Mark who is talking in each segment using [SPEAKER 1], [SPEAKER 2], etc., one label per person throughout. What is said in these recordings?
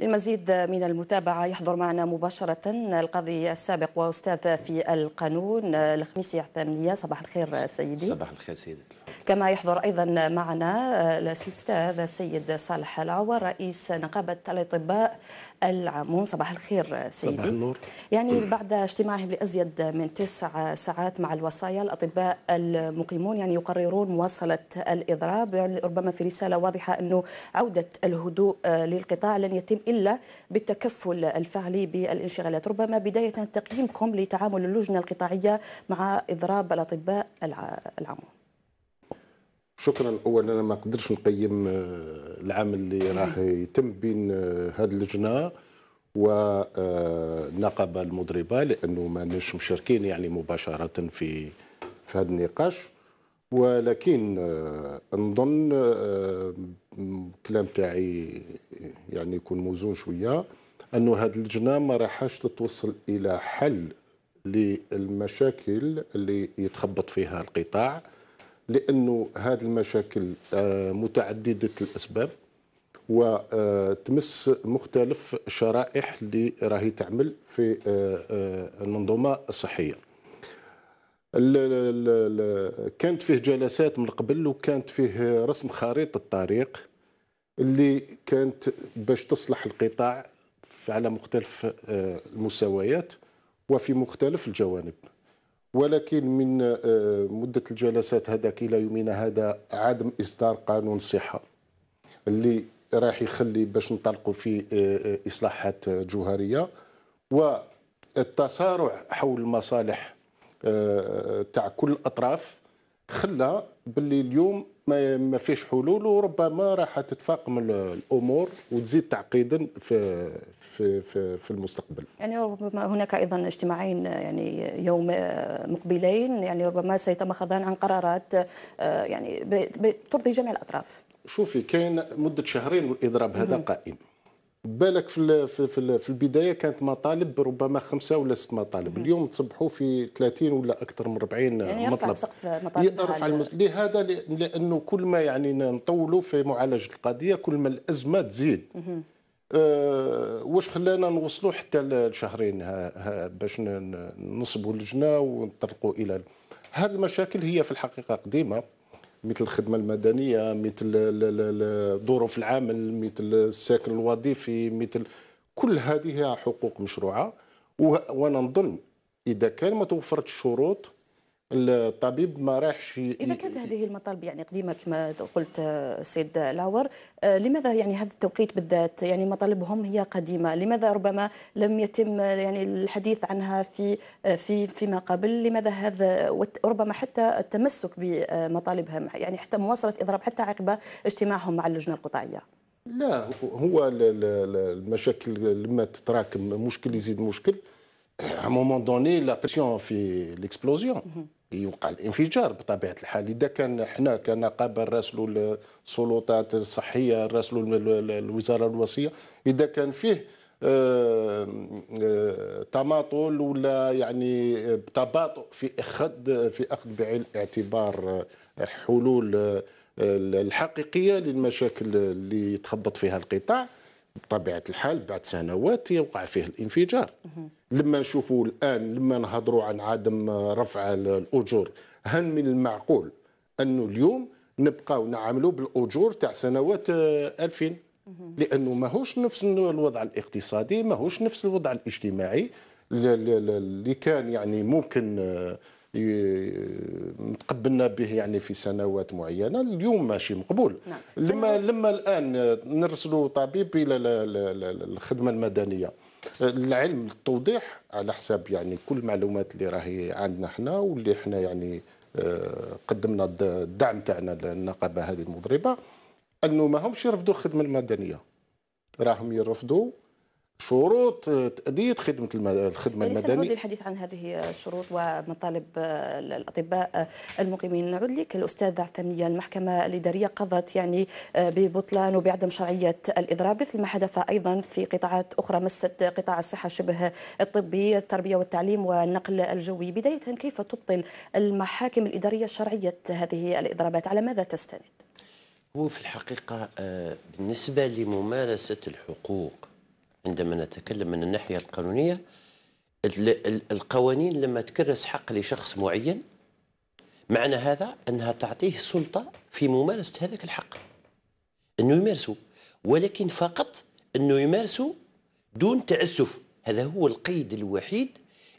[SPEAKER 1] للمزيد من المتابعة يحضر معنا مباشرة القاضي السابق وأستاذ في القانون الخميسي عثمانية صباح الخير سيدي صباح الخير سيدتي كما يحضر أيضا معنا آه، الأستاذ السيد صالح العوى رئيس نقابة الأطباء العامون صباح الخير آه، سيدي صباح النور يعني بعد اجتماعهم لأزيد من تسع ساعات مع الوصايا الأطباء المقيمون يعني يقررون مواصلة الإضراب يعني ربما في رسالة واضحة أنه عودة الهدوء آه، للقطاع لن يتم إلا بالتكفل الفعلي بالانشغالات ربما بداية تقييمكم لتعامل اللجنة القطاعية مع إضراب الأطباء العامون
[SPEAKER 2] شكرا اولا انا ما قدرش نقيم آه، العمل اللي راح يتم بين آه، هذه اللجنه والنقابه آه، المضربه لانه ما نش مشاركين يعني مباشره في في هذا النقاش ولكن نظن الكلام تاعي يعني يكون موزون شويه انه هذه اللجنه ما راحاش تتوصل الى حل للمشاكل اللي يتخبط فيها القطاع لانه هذه المشاكل آه، متعدده الاسباب وتمس آه، مختلف الشرائح اللي راهي تعمل في آه، المنظومه الصحيه كانت فيه جلسات من قبل وكانت فيه رسم خريطه الطريق اللي كانت باش تصلح القطاع على مختلف المستويات وفي مختلف الجوانب ولكن من آه، مدة الجلسات هذاك إلى يومنا هذا عدم إصدار قانون صحة اللي راح يخلي باش نطلقوا في آه، آه، إصلاحات جوهرية والتسارع حول المصالح تاع كل الأطراف خلى باللي اليوم ما فيش حلول وربما راح تتفاقم الامور وتزيد تعقيدا في في في, في المستقبل.
[SPEAKER 1] يعني ربما هناك ايضا اجتماعين يعني يوم مقبلين يعني ربما سيتمخضان عن قرارات آه، يعني ترضي جميع الاطراف.
[SPEAKER 2] شوفي كاين مده شهرين والاضراب هذا قائم. بالك في في في البدايه كانت مطالب ربما خمسه ولا ست مطالب اليوم تصبحوا في 30 ولا اكثر من 40 يعني يرفع مطلب سقف
[SPEAKER 1] مطالب يرفع
[SPEAKER 2] لهذا لانه كل ما يعني نطولوا في معالجه القضيه كل ما الازمه تزيد أه واش خلانا نوصلوا حتى لشهرين ها ها باش نصبوا اللجنه ونطرقوا الى هذه المشاكل هي في الحقيقه قديمه مثل الخدمه المدنيه مثل ظروف العمل مثل السكن الوظيفي مثل كل هذه حقوق مشروعه وانا نظن اذا كان ما توفرت الشروط الطبيب ما راحش اذا كانت
[SPEAKER 1] هذه المطالب يعني قديمه كما قلت السيد آه، لاور آه، لماذا يعني هذا التوقيت بالذات يعني مطالبهم هي قديمه لماذا ربما لم يتم آه، يعني الحديث عنها في في فيما قبل لماذا هذا وربما حتى التمسك بمطالبهم يعني حتى مواصله اضراب حتى عقب اجتماعهم مع اللجنه القطاعيه
[SPEAKER 2] لا هو المشاكل لما تتراكم مشكل يزيد مشكل à un moment donné la pression fait l'explosion. Mm -hmm. يوقع الانفجار بطبيعه الحال اذا كان حنا كنقابه نراسلوا السلطات الصحيه نراسلوا الوزاره الوصيه اذا كان فيه آه، آه، تماطل ولا يعني آه، تباطؤ في اخذ في اخذ بعين الاعتبار حلول الحقيقيه للمشاكل اللي تخبط فيها القطاع بطبيعه الحال بعد سنوات يوقع فيه الانفجار لما نشوفوا الان لما نهضروا عن عدم رفع الاجور هل من المعقول انه اليوم نبقاو نعملوا بالاجور تاع سنوات 2000 لانه ماهوش نفس الوضع الاقتصادي ماهوش نفس الوضع الاجتماعي اللي كان يعني ممكن تقبلنا به يعني في سنوات معينه اليوم ماشي مقبول نعم. لما لما الان نرسلوا طبيب الى الخدمه المدنيه العلم التوضيح على حساب يعني كل المعلومات اللي راهي عندنا حنا واللي حنا يعني آه، قدمنا الدعم تاعنا للنقابه هذه المضربه انه ما همش يرفضوا الخدمه المدنيه راهم يرفضوا شروط آه، تأدية خدمة الخدمة يعني المدنية
[SPEAKER 1] الحديث عن هذه الشروط ومطالب آه، الأطباء آه، المقيمين نعود لك الأستاذ عثمية المحكمة الإدارية قضت يعني ببطلان وبعدم شرعية الإضراب مثل ما حدث أيضا في قطاعات أخرى مست قطاع الصحة شبه الطبي التربية والتعليم والنقل الجوي بداية كيف تبطل المحاكم الإدارية شرعية هذه الإضرابات على ماذا تستند؟
[SPEAKER 3] هو في الحقيقة بالنسبة لممارسة الحقوق عندما نتكلم من الناحية القانونية القوانين لما تكرس حق لشخص معين معنى هذا أنها تعطيه سلطة في ممارسة هذاك الحق أنه يمارسه ولكن فقط أنه يمارسه دون تعسف هذا هو القيد الوحيد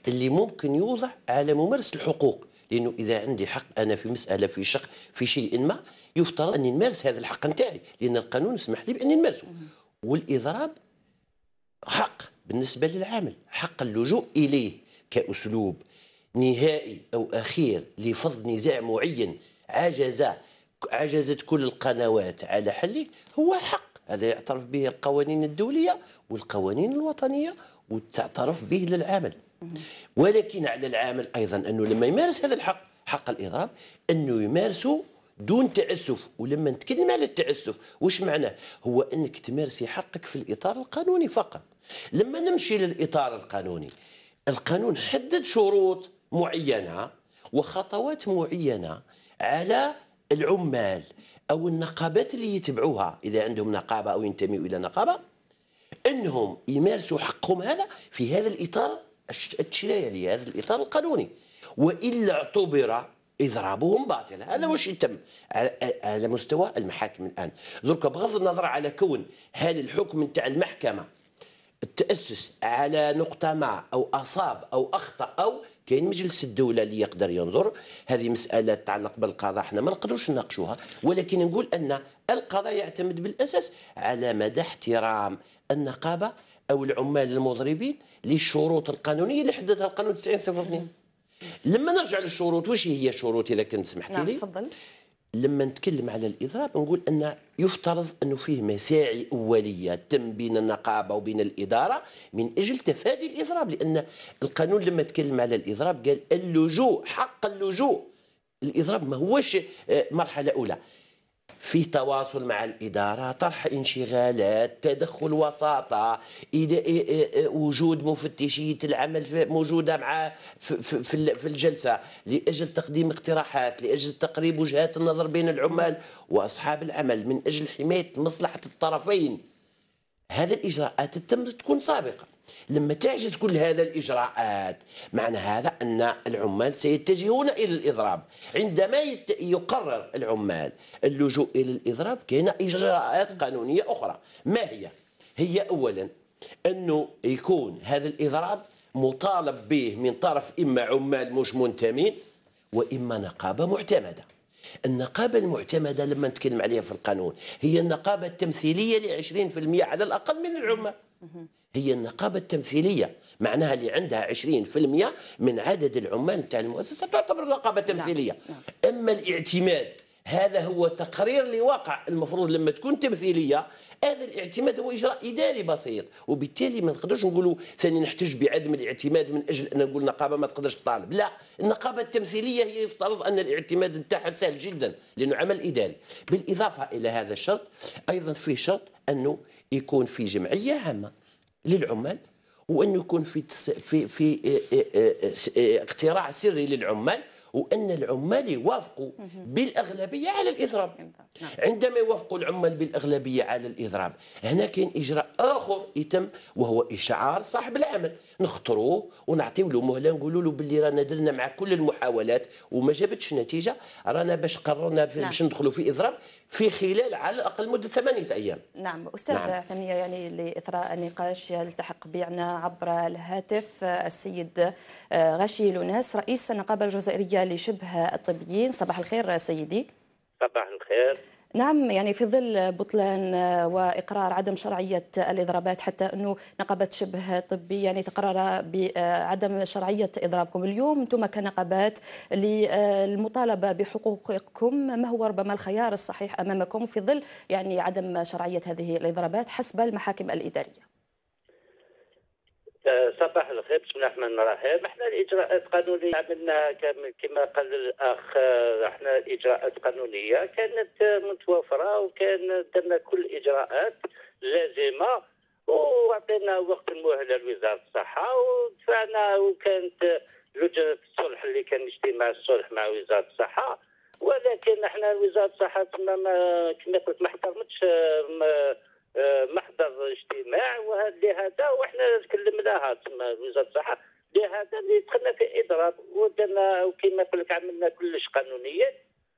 [SPEAKER 3] اللي ممكن يوضع على ممارسة الحقوق لأنه إذا عندي حق أنا في مسألة في شق في شيء ما يفترض أني نمارس هذا الحق نتاعي لأن القانون يسمح لي بأني نمارسه والإضراب حق بالنسبة للعامل حق اللجوء إليه كأسلوب نهائي أو أخير لفض نزاع معين عجز عجزت كل القنوات على حله هو حق هذا يعترف به القوانين الدولية والقوانين الوطنية وتعترف به للعامل ولكن على العامل أيضا أنه لما يمارس هذا الحق حق الإضراب أنه يمارسه دون تعسف ولما نتكلم على التعسف وش معناه هو أنك تمارسي حقك في الإطار القانوني فقط لما نمشي للاطار القانوني القانون حدد شروط معينه وخطوات معينه على العمال او النقابات اللي يتبعوها اذا عندهم نقابه او ينتميوا الى نقابه انهم يمارسوا حقهم هذا في هذا الاطار التشريعي هذا الاطار القانوني والا اعتبر اضرابهم باطل هذا واش يتم على مستوى المحاكم الان درك بغض النظر على كون هل الحكم نتاع المحكمه التاسس على نقطه ما او اصاب او اخطا او كاين مجلس الدوله اللي يقدر ينظر هذه مساله تتعلق بالقضاء احنا ما نقدروش نناقشوها ولكن نقول ان القضاء يعتمد بالاساس على مدى احترام النقابه او العمال المضربين للشروط القانونيه اللي حددها القانون 9002 لما نرجع للشروط واش هي الشروط اذا كنت سمحتي نعم، لي نعم تفضل لما نتكلم على الاضراب نقول ان يفترض انه فيه مساعي اوليه تم بين النقابه وبين الاداره من اجل تفادي الاضراب لان القانون لما تكلم على الاضراب قال اللجوء حق اللجوء الاضراب ما هوش آه، مرحله اولى في تواصل مع الإدارة طرح انشغالات تدخل وساطة وجود مفتشية العمل موجودة مع في الجلسة لأجل تقديم اقتراحات لأجل تقريب وجهات النظر بين العمال وأصحاب العمل من أجل حماية مصلحة الطرفين هذه الاجراءات تم تكون سابقه لما تعجز كل هذا الاجراءات معنى هذا ان العمال سيتجهون الى الاضراب عندما يقرر العمال اللجوء الى الاضراب كاين اجراءات قانونيه اخرى ما هي هي اولا انه يكون هذا الاضراب مطالب به من طرف اما عمال مش منتمين واما نقابه معتمده النقابة المعتمدة لما نتكلم عليها في القانون هي النقابة التمثيلية لعشرين في المئة على الأقل من العمال هي النقابة التمثيلية معناها اللي عندها عشرين في المئة من عدد العمال نتاع المؤسسة تعتبر نقابة نعم، تمثيلية نعم. أما الاعتماد هذا هو تقرير لواقع المفروض لما تكون تمثيليه هذا الاعتماد هو اجراء اداري بسيط وبالتالي ما نقدرش نقولوا ثاني نحتج بعدم الاعتماد من اجل ان نقول النقابه ما تقدرش تطالب لا النقابه التمثيليه هي يفترض ان الاعتماد نتاعها سهل جدا لانه عمل اداري بالاضافه الى هذا الشرط ايضا فيه شرط انه يكون في جمعيه عامه للعمال وانه يكون في في في اقتراع سري للعمال وان العمال يوافقوا بالاغلبيه على الاضراب نعم. عندما يوافقوا العمال بالاغلبيه على الاضراب هنا كاين اجراء اخر يتم وهو اشعار صاحب العمل نخطروه ونعطيو له مهله نقولوا له باللي رانا درنا مع كل المحاولات وما جابتش نتيجه رانا باش قررنا نعم. باش ندخلوا في اضراب في خلال على الاقل مده ثمانيه ايام.
[SPEAKER 1] نعم استاذ نعم. ثميه يعني لاثراء النقاش يلتحق بيعنا عبر الهاتف السيد آه، غشي لوناس رئيس النقابه الجزائريه لشبه الطبيين صباح الخير سيدي
[SPEAKER 4] صباح الخير
[SPEAKER 1] نعم يعني في ظل بطلان واقرار عدم شرعيه الاضرابات حتى انه نقابه شبه طبي يعني تقرر بعدم شرعيه اضرابكم اليوم انتم كنقابات للمطالبه بحقوقكم ما هو ربما الخيار الصحيح امامكم في ظل يعني عدم شرعيه هذه الاضرابات حسب المحاكم الاداريه
[SPEAKER 4] صباح الخير بسم الله الرحمن الرحيم احنا الاجراءات القانونيه عملناها كما قال الاخ احنا الاجراءات القانونيه كانت متوفره وكان درنا كل الاجراءات اللازمه وعطينا وقت مهله لوزاره الصحه ودفعنا وكانت لجنه الصلح اللي كان اجتماع الصلح مع وزاره الصحه ولكن احنا وزاره الصحه ما كما قلت ما احترمتش آه، آه، محضر اجتماع لهذا وحنا تكلمناها تسمى وزاره الصحه لهذا اللي دخلنا في اضراب ودرنا وكما قلت لك عملنا كلش قانونيا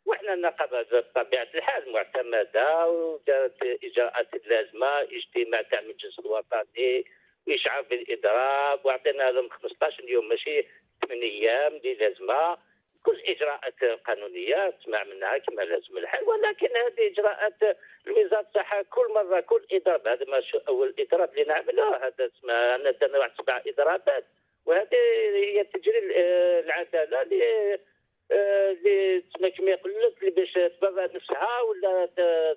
[SPEAKER 4] وحنا النقابه بطبيعه الحال معتمده ودارت الاجراءات اللازمه اجتماع تاع المجلس الوطني واشعار بالاضراب وعطينا لهم 15 يوم ماشي 8 ايام اللي لازمه كل اجراءات قانونيه سمع منها كما لازم الحال ولكن هذه اجراءات الوزاره الصحه كل مره كل اضراب هذا ما شو اول اضراب اللي نعمله هذا اسمه درنا واحد سبع اضرابات وهذه هي تجري آه، العداله اللي آه، اللي تسمى كما يقول لك اللي باش تبرى نفسها ولا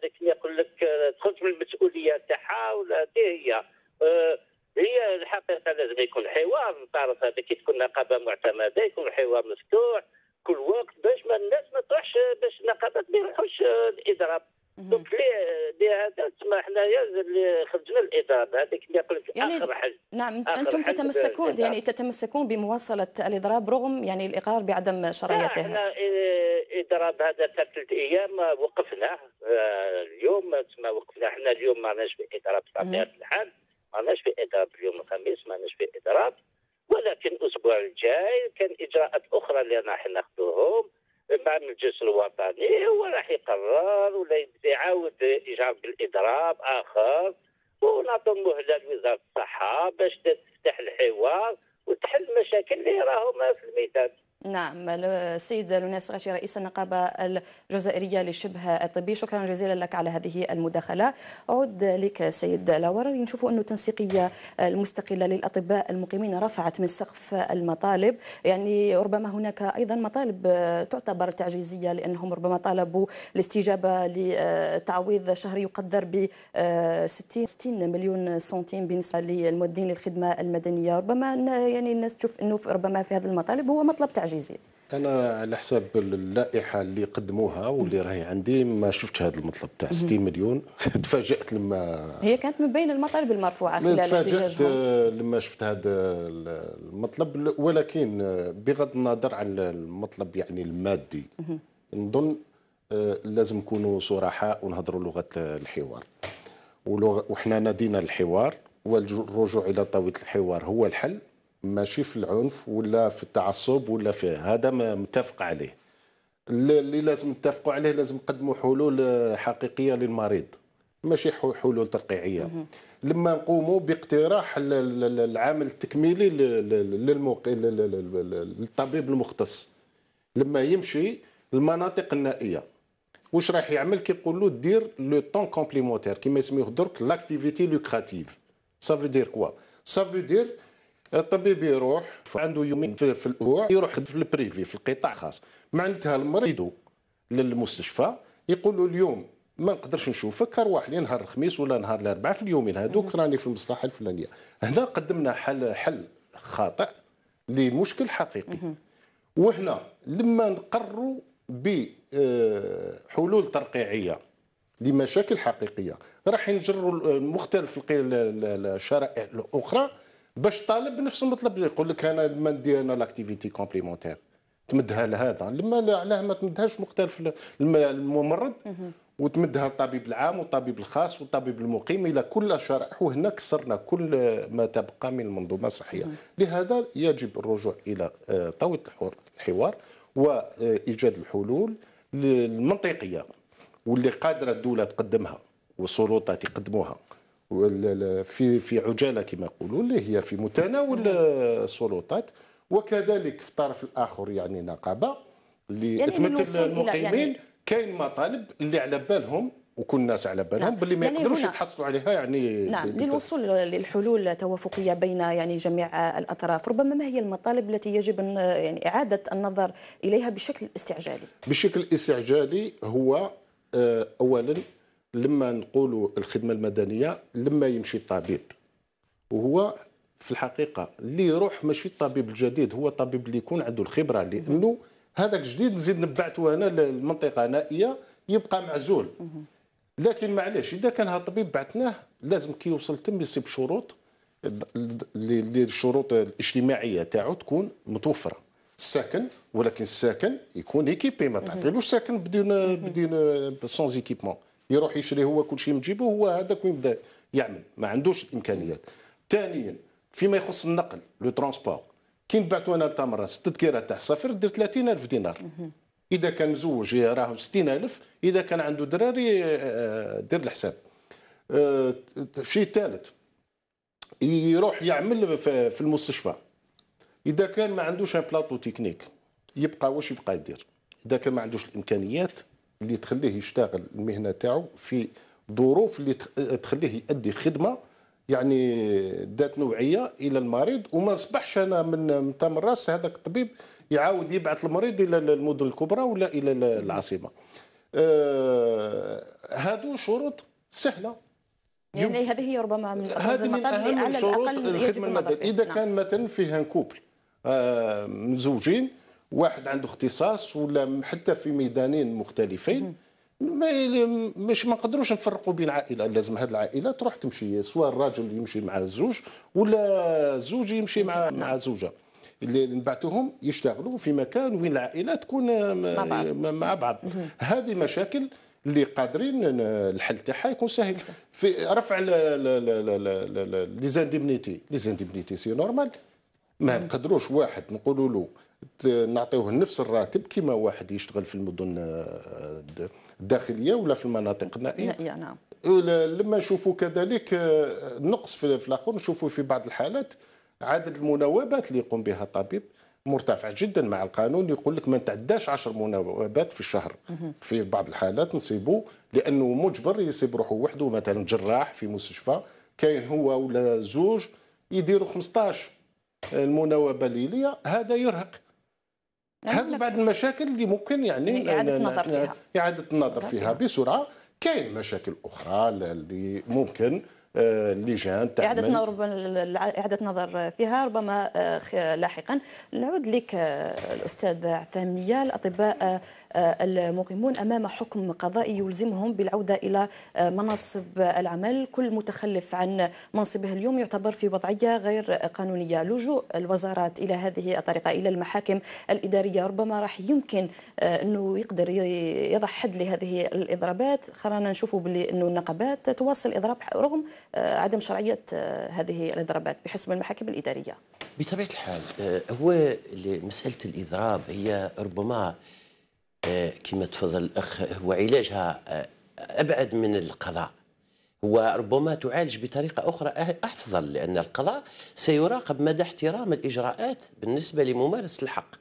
[SPEAKER 4] كما يقول لك آه، تخرج من المسؤوليه تاعها ولا هذه هي هي الحقيقه لازم يكون حوار تعرف هذا كي تكون نقابه معتمده يكون حوار مفتوح كل وقت باش ما الناس ما تروحش باش النقابات ما يروحوش آه، الاضراب دونك لهذا تسمى حنايا اللي خرجنا الاضراب هذيك اللي قلت يعني نعم، اخر حل
[SPEAKER 1] نعم آخر انتم حل تتمسكون يعني تتمسكون بمواصله الاضراب رغم يعني الاقرار بعدم شرعيته احنا
[SPEAKER 4] إيه، اضراب هذا ثلاث ايام وقفناه آه، اليوم تسمى وقفنا احنا اليوم ما عناش في اضراب بطبيعه الحال ما عناش في اضراب اليوم الخميس ما عناش في اضراب ولكن الاسبوع الجاي كان اجراءات اخرى اللي راح ناخذوهم مع المجلس الوطني هو راح يقرر ولا يعاود اجراء بالاضراب اخر ونعطوا مهله لوزاره الصحه باش تفتح الحوار وتحل المشاكل اللي راهم في الميدان
[SPEAKER 1] نعم السيد لوناس غاشي رئيس النقابة الجزائرية للشبه الطبي شكرا جزيلا لك على هذه المداخلة أعود لك سيد لاور نشوف أن التنسيقية المستقلة للأطباء المقيمين رفعت من سقف المطالب يعني ربما هناك أيضا مطالب تعتبر تعجيزية لأنهم ربما طالبوا الاستجابة لتعويض شهري يقدر ب 60 آه، 60 مليون سنتيم بالنسبة للمودين للخدمة المدنية ربما يعني الناس تشوف أنه ربما في هذه المطالب هو مطلب تعجيزي الجزائر
[SPEAKER 2] انا على حساب اللائحه اللي قدموها واللي راهي عندي ما شفتش هذا المطلب تاع 60 مليون تفاجات لما
[SPEAKER 1] هي كانت من بين المطالب المرفوعه خلال تفاجات
[SPEAKER 2] آه، لما شفت هذا المطلب ولكن آه، بغض النظر عن المطلب يعني المادي نظن آه، لازم نكونوا صرحاء ونهضروا لغه الحوار وحنا نادينا الحوار والرجوع الى طاوله الحوار هو الحل ماشي في العنف ولا في التعصب ولا في هذا ما متفق عليه اللي لازم نتفقوا عليه لازم نقدموا حلول حقيقيه للمريض ماشي حلول ترقيعيه لما نقوموا باقتراح العامل التكميلي للطبيب المختص لما يمشي المناطق النائيه واش راح يعمل كيقول له دير لو طون كومبليمونتير كيما يسميوه درك لاكتيفيتي لوكراتيف سافو دير كوا سافو دير الطبيب يروح عنده يومين في الاسبوع يروح في البريفي في القطاع الخاص معناتها المريض للمستشفى يقول له اليوم ما نقدرش نشوفك ارواح لي نهار الخميس ولا نهار الاربعاء في اليومين هذوك راني في المصلحه الفلانيه هنا قدمنا حل حل خاطئ لمشكل حقيقي وهنا لما نقروا بحلول آه، ترقيعيه لمشاكل حقيقيه راح ينجروا مختلف الشرائع الاخرى باش طالب نفس المطلب يقول لك انا ما ندير انا لاكتيفيتي كومبليمونتير تمدها لهذا لما علاه ما تمدهاش مختلف الممرض وتمدها للطبيب العام والطبيب الخاص والطبيب المقيم الى كل شرائح وهنا كسرنا كل ما تبقى من المنظومه الصحيه لهذا يجب الرجوع الى آه، طاوله الحوار وايجاد الحلول المنطقيه واللي قادره الدوله تقدمها والسلطات يقدموها في في عجاله كما يقولوا اللي هي في متناول نعم. السلطات وكذلك في الطرف الاخر يعني نقابه اللي يعني تمثل المقيمين يعني كاين مطالب اللي على بالهم وكل الناس على نعم. بالهم نعم. باللي ما يعني يقدروش يتحصلوا عليها يعني نعم للوصول
[SPEAKER 1] للحلول توافقيه بين يعني جميع الاطراف ربما ما هي المطالب التي يجب يعني اعاده النظر اليها بشكل استعجالي
[SPEAKER 2] بشكل استعجالي هو آه، اولا لما نقولوا الخدمه المدنيه لما يمشي الطبيب وهو في الحقيقه اللي يروح ماشي الطبيب الجديد هو الطبيب اللي يكون عنده الخبره لانه هذاك جديد نزيد نبعته انا للمنطقه نائيه يبقى معزول لكن معلش اذا كان هذا الطبيب بعثناه لازم كي يوصل تم يصيب شروط الشروط الاجتماعيه تاعو تكون متوفره ساكن ولكن الساكن يكون ايكيبي ما تعطيلوش ساكن بدون بدون سونز ايكيبمون يروح يشري هو كل شيء من جيبه هو هذاك ويبدا يعمل ما عندوش الامكانيات ثانيا فيما يخص النقل لو ترونسبور كي نبعث انا تمرة ست تذكيرات تاع السفر دير 30000 دينار اذا كان مزوج راه 60000 اذا كان عنده دراري آه، آه، دير الحساب آه، شيء ثالث يروح يعمل في المستشفى اذا كان ما عندوش ان بلاطو تكنيك يبقى واش يبقى يدير اذا كان ما عندوش الامكانيات اللي تخليه يشتغل المهنه تاعو في ظروف اللي تخليه يؤدي خدمه يعني ذات نوعيه الى المريض وما نصبحش انا من تم راس هذاك الطبيب يعاود يبعث المريض الى المدن الكبرى ولا الى العاصمه. آه هادو شروط سهله يعني يب...
[SPEAKER 1] هذه هي ربما من هذه من اهم شروط الخدمه المدنيه اذا نعم. كان
[SPEAKER 2] مثلا فيها كوبل آه مزوجين واحد عنده اختصاص ولا حتى في ميدانين مختلفين ما مش ما نقدروش نفرقوا بين عائله لازم هذه العائله تروح تمشي سواء الراجل يمشي مع الزوج ولا الزوج يمشي مع مع نعم. زوجه اللي نبعثوهم يشتغلوا في مكان وين العائله تكون مع بعض, مع بعض. هذه مشاكل اللي قادرين الحل تاعها يكون سهل في رفع لي زانديمنيتي لي زانديمنيتي سي نورمال ما نقدروش واحد نقولوا له نعطيوه نفس الراتب كما واحد يشتغل في المدن آه، الداخليه ولا في المناطق النائيه نعم لما نشوفوا كذلك آه، نقص في الاخر نشوفوا في بعض الحالات عدد المناوبات اللي يقوم بها الطبيب مرتفع جدا مع القانون يقول لك ما نتعداش 10 مناوبات في الشهر في بعض الحالات نصيبوا لانه مجبر يصيب روحه وحده مثلا جراح في مستشفى كاين هو ولا زوج يديروا 15 المناوبه الليليه هذا يرهق هذا بعض المشاكل اللي ممكن يعني, يعني إعادة النظر فيها إعادة النظر فيها بسرعة كاين مشاكل أخرى اللي ممكن آه، اللجان تعمل إعادة نظر
[SPEAKER 1] إعادة نظر فيها ربما آه، لاحقا نعود لك آه، الأستاذ عثام الأطباء المقيمون أمام حكم قضائي يلزمهم بالعودة إلى مناصب العمل كل متخلف عن منصبه اليوم يعتبر في وضعية غير قانونية لجوء الوزارات إلى هذه الطريقة إلى المحاكم الإدارية ربما راح يمكن آه، أنه يقدر يضع حد لهذه الإضرابات خلينا نشوفوا بلي أنه النقابات تواصل إضراب رغم آه، عدم شرعية آه، هذه الإضرابات بحسب المحاكم الإدارية
[SPEAKER 3] بطبيعة الحال هو مسألة الإضراب هي ربما كما تفضل الاخ هو علاجها آه، ابعد من القضاء وربما تعالج بطريقه اخرى افضل أه-، لان القضاء سيراقب مدى احترام الاجراءات بالنسبه لممارسه الحق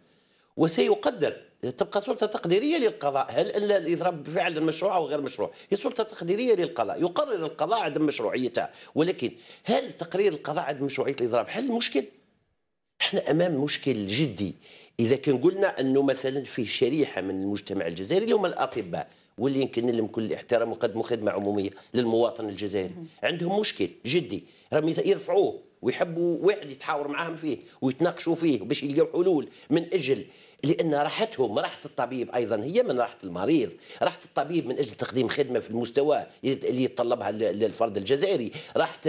[SPEAKER 3] وسيقدر تبقى سلطه تقديريه للقضاء هل ان الاضراب بفعل مشروع او غير مشروع هي سلطه تقديريه للقضاء يقرر القضاء عدم مشروعيتها ولكن هل تقرير القضاء عدم مشروعيه الاضراب حل المشكل احنا امام مشكل جدي اذا كان قلنا انه مثلا فيه شريحه من المجتمع الجزائري اللي هما الاطباء واللي يمكن لهم كل الاحترام وقدموا خدمه عموميه للمواطن الجزائري عندهم مشكل جدي راهم يرفعوه ويحبوا واحد يتحاور معاهم فيه ويتناقشوا فيه باش يلقوا حلول من اجل لان راحتهم راحه الطبيب ايضا هي من راحه المريض راحه الطبيب من اجل تقديم خدمه في المستوى اللي يتطلبها الفرد الجزائري راحه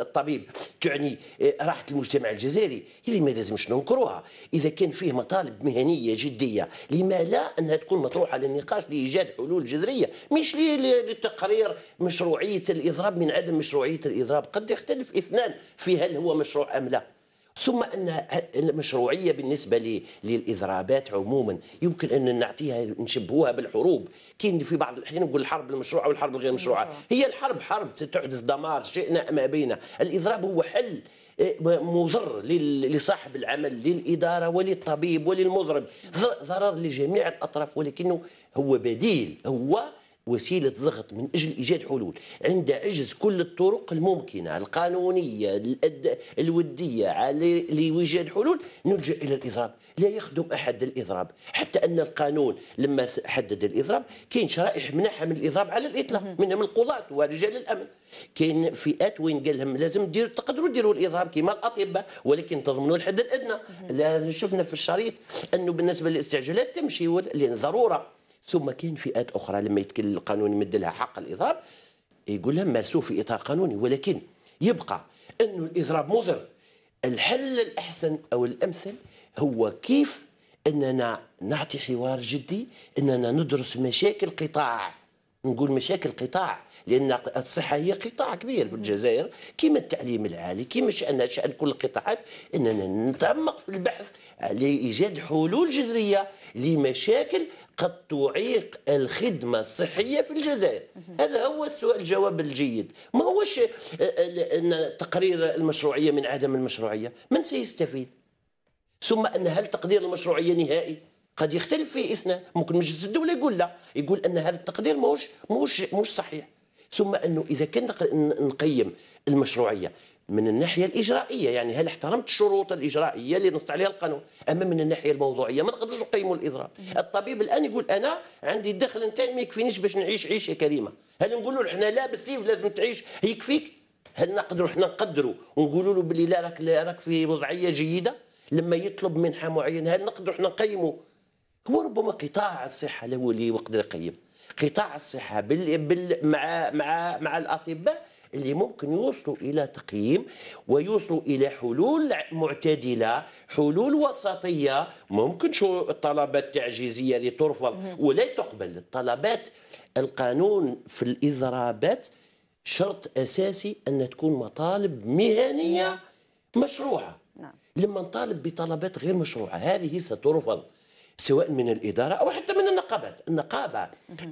[SPEAKER 3] الطبيب تعني آه، راحه المجتمع الجزائري هذه ما لازمش ننكروها اذا كان فيه مطالب مهنيه جديه لما لا انها تكون مطروحه للنقاش لايجاد حلول جذريه مش لتقرير مشروعيه الاضراب من عدم مشروعيه الاضراب قد يختلف اثنان في هل هو مشروع أم لا ثم أن المشروعية بالنسبة للإضرابات عموما يمكن أن نعطيها نشبهوها بالحروب كاين في بعض الأحيان نقول الحرب المشروعة والحرب الغير مشروعة هي الحرب حرب تحدث دمار شئنا أم أبينا الإضراب هو حل آه، مضر لصاحب العمل للإدارة وللطبيب وللمضرب ضرر لجميع الأطراف ولكنه هو بديل هو وسيلة ضغط من أجل إيجاد حلول عند عجز كل الطرق الممكنة القانونية الودية لإيجاد حلول نلجأ إلى الإضراب لا يخدم أحد الإضراب حتى أن القانون لما حدد الإضراب كاين شرائح منحة من الإضراب على الإطلاق منها من القضاة ورجال الأمن كاين فئات وين قال لهم لازم دير تقدروا ديروا الاضراب كما الاطباء ولكن تضمنوا الحد الادنى شفنا في الشريط انه بالنسبه للاستعجالات تمشي لان ضروره ثم كاين فئات اخرى لما يتكلم القانون يمد لها حق الاضراب يقول لها مارسوه في اطار قانوني ولكن يبقى انه الاضراب مضر الحل الاحسن او الامثل هو كيف اننا نعطي حوار جدي اننا ندرس مشاكل قطاع نقول مشاكل قطاع لان الصحه هي قطاع كبير في الجزائر كما التعليم العالي كما شان شان كل القطاعات اننا نتعمق في البحث على ايجاد حلول جذريه لمشاكل قد تعيق الخدمة الصحية في الجزائر هذا هو السؤال الجواب الجيد ما هوش تقرير المشروعية من عدم المشروعية من سيستفيد ثم أن هل تقدير المشروعية نهائي قد يختلف فيه اثنان ممكن مجلس الدولة يقول لا يقول أن هذا التقدير ماهوش ماهوش موش صحيح ثم انه اذا كان نقيم المشروعيه من الناحيه الاجرائيه يعني هل احترمت الشروط الاجرائيه اللي نص عليها القانون اما من الناحيه الموضوعيه ما نقدرش نقيموا الاضراب الطبيب الان يقول انا عندي الدخل نتاعي ما يكفينيش باش نعيش عيشه كريمه هل نقولوا له احنا لا بالسيف لازم تعيش يكفيك هل نقدروا احنا نقدروا ونقولوا له باللي لا راك لا راك في وضعيه جيده لما يطلب منحه معينه هل نقدروا احنا نقيموا هو ربما قطاع الصحه هو اللي يقدر يقيم قطاع الصحه بال... بال... مع مع مع الاطباء اللي ممكن يوصلوا الى تقييم ويوصلوا الى حلول معتدله حلول وسطيه ممكن شو الطلبات التعجيزيه اللي ترفض ولا تقبل الطلبات القانون في الاضرابات شرط اساسي ان تكون مطالب مهنيه نعم. مشروعه نعم. لما نطالب بطلبات غير مشروعه هذه سترفض سواء من الإدارة أو حتى من النقابات النقابة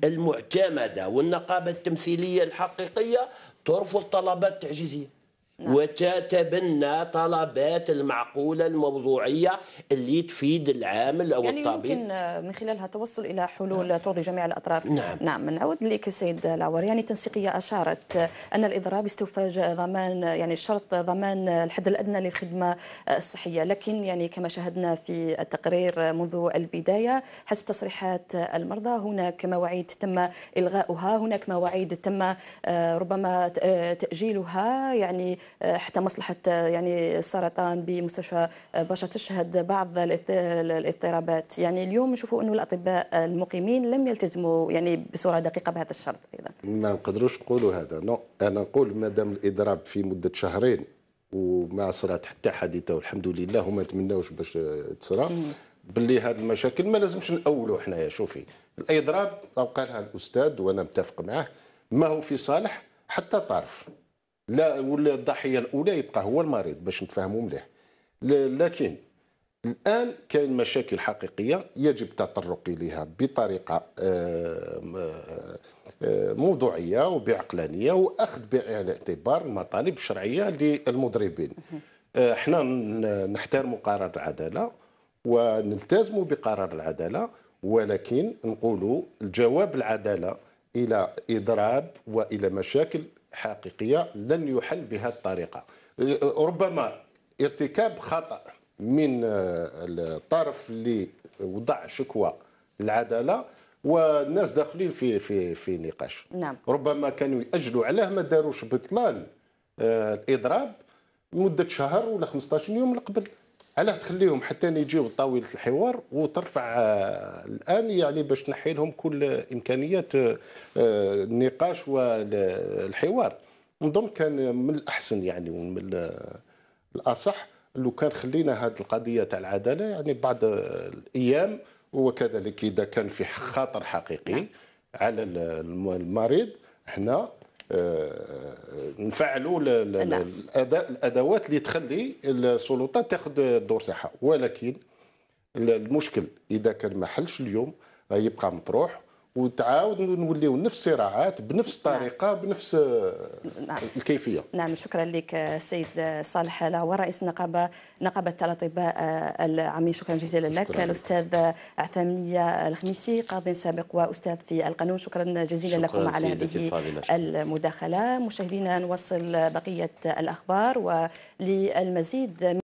[SPEAKER 3] المعتمدة والنقابة التمثيلية الحقيقية ترفض طلبات تعجيزية نعم. وتتبنى طلبات المعقوله الموضوعيه اللي تفيد العامل او يعني الطبيب يمكن
[SPEAKER 1] آه، من خلالها توصل الى حلول نعم. ترضي جميع الاطراف نعم نعم نعود لك سيد العوار يعني التنسيقيه اشارت ان الاضراب استوفى ضمان يعني شرط ضمان الحد الادنى للخدمه الصحيه لكن يعني كما شاهدنا في التقرير منذ البدايه حسب تصريحات المرضى هناك مواعيد تم الغاؤها هناك مواعيد تم آه، ربما آه، تاجيلها يعني حتى مصلحه يعني السرطان بمستشفى آه، برشا تشهد بعض الاضطرابات يعني اليوم نشوفوا انه الاطباء المقيمين لم يلتزموا يعني بصوره دقيقه بهذا الشرط ايضا
[SPEAKER 2] ما نقدروش نقولوا هذا نو انا نقول ما دام الاضراب في مده شهرين وما صرات حتى حادثه والحمد لله وما نتمناوش باش تصرى باللي هذه المشاكل ما لازمش نأولوا حنايا شوفي الاضراب او قالها الاستاذ وانا متفق معاه ما هو في صالح حتى طرف لا ولا الضحيه الاولى يبقى هو المريض باش نتفاهموا مليح لكن الان كاين مشاكل حقيقيه يجب التطرق اليها بطريقه آه، آه، آه، موضوعيه وبعقلانيه واخذ بعين الاعتبار المطالب الشرعيه للمضربين احنا نحترم قرار العداله ونلتزم بقرار العداله ولكن نقولوا الجواب العداله الى اضراب والى مشاكل حقيقية لن يحل بهذه الطريقة ربما ارتكاب خطأ من آه، الطرف اللي وضع شكوى العدالة والناس داخلين في في في نقاش نعم. ربما كانوا يأجلوا علاه ما داروش بطلان آه، الإضراب مدة شهر ولا 15 يوم قبل علاه تخليهم حتى يجيو طاولة الحوار وترفع آه، الآن يعني باش تنحي لهم كل إمكانيات آه، النقاش والحوار نظن كان من الأحسن يعني ومن آه، الأصح لو كان خلينا هذه القضية تاع العدالة يعني بعد الأيام وكذلك إذا كان في خطر حقيقي نعم. على المريض احنا آه، نفعلوا نعم. الادوات اللي تخلي السلطات تاخذ الدور تاعها ولكن المشكل اذا كان ما حلش اليوم يبقى مطروح وتعاود نوليو نفس الصراعات بنفس الطريقه نعم. بنفس نعم. الكيفيه
[SPEAKER 1] نعم شكرا لك السيد صالح لا رئيس نقابه نقابه الاطباء العامين شكرا جزيلا شكرا لك شكرا الاستاذ عثاميه الخميسي قاضي سابق واستاذ في القانون شكرا جزيلا شكرا لكم على هذه المداخله مشاهدينا نوصل بقيه الاخبار وللمزيد